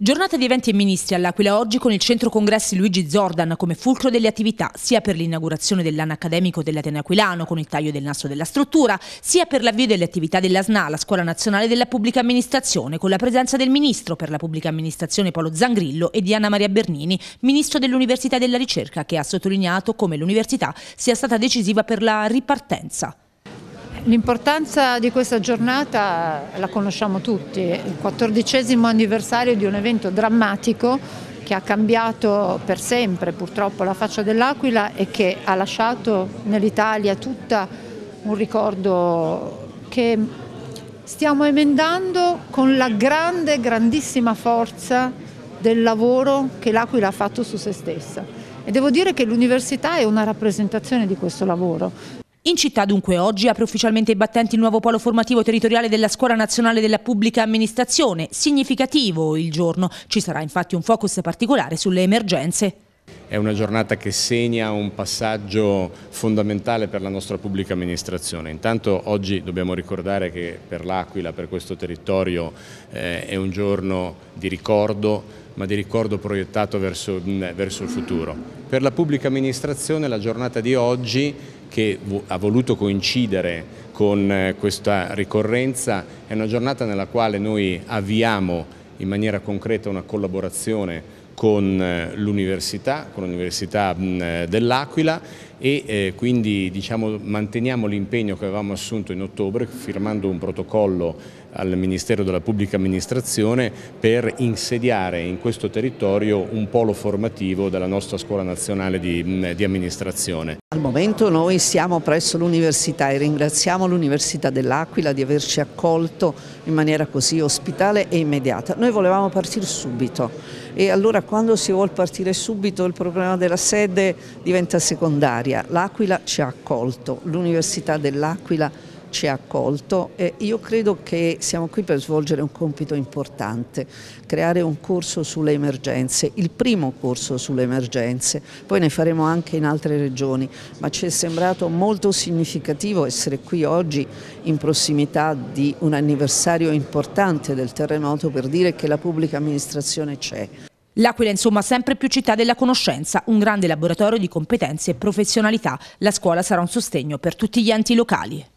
Giornata di eventi e ministri all'Aquila oggi con il centro congressi Luigi Zordan come fulcro delle attività sia per l'inaugurazione dell'anno accademico dell'Atene Aquilano con il taglio del nastro della struttura sia per l'avvio delle attività della SNA, la Scuola Nazionale della Pubblica Amministrazione con la presenza del Ministro per la Pubblica Amministrazione Paolo Zangrillo e di Anna Maria Bernini, Ministro dell'Università e della Ricerca che ha sottolineato come l'università sia stata decisiva per la ripartenza. L'importanza di questa giornata la conosciamo tutti, il quattordicesimo anniversario di un evento drammatico che ha cambiato per sempre purtroppo la faccia dell'Aquila e che ha lasciato nell'Italia tutta un ricordo che stiamo emendando con la grande, grandissima forza del lavoro che l'Aquila ha fatto su se stessa. E devo dire che l'università è una rappresentazione di questo lavoro. In città dunque oggi apre ufficialmente i battenti il nuovo polo formativo territoriale della Scuola Nazionale della Pubblica Amministrazione. Significativo il giorno, ci sarà infatti un focus particolare sulle emergenze. È una giornata che segna un passaggio fondamentale per la nostra pubblica amministrazione. Intanto oggi dobbiamo ricordare che per l'Aquila, per questo territorio, eh, è un giorno di ricordo, ma di ricordo proiettato verso, verso il futuro. Per la pubblica amministrazione la giornata di oggi che ha voluto coincidere con eh, questa ricorrenza, è una giornata nella quale noi avviamo in maniera concreta una collaborazione con eh, l'università, con l'Università eh, dell'Aquila e eh, quindi diciamo, manteniamo l'impegno che avevamo assunto in ottobre firmando un protocollo al Ministero della Pubblica Amministrazione per insediare in questo territorio un polo formativo della nostra scuola nazionale di, mm, di amministrazione. Al momento noi siamo presso l'università e ringraziamo l'Università dell'Aquila di averci accolto in maniera così ospitale e immediata. Noi volevamo partire subito e allora quando si vuole partire subito il problema della sede diventa secondario storia. L'Aquila ci ha accolto, l'Università dell'Aquila ci ha accolto e io credo che siamo qui per svolgere un compito importante, creare un corso sulle emergenze, il primo corso sulle emergenze, poi ne faremo anche in altre regioni, ma ci è sembrato molto significativo essere qui oggi in prossimità di un anniversario importante del terremoto per dire che la pubblica amministrazione c'è. L'Aquila, insomma, sempre più città della conoscenza, un grande laboratorio di competenze e professionalità. La scuola sarà un sostegno per tutti gli enti locali.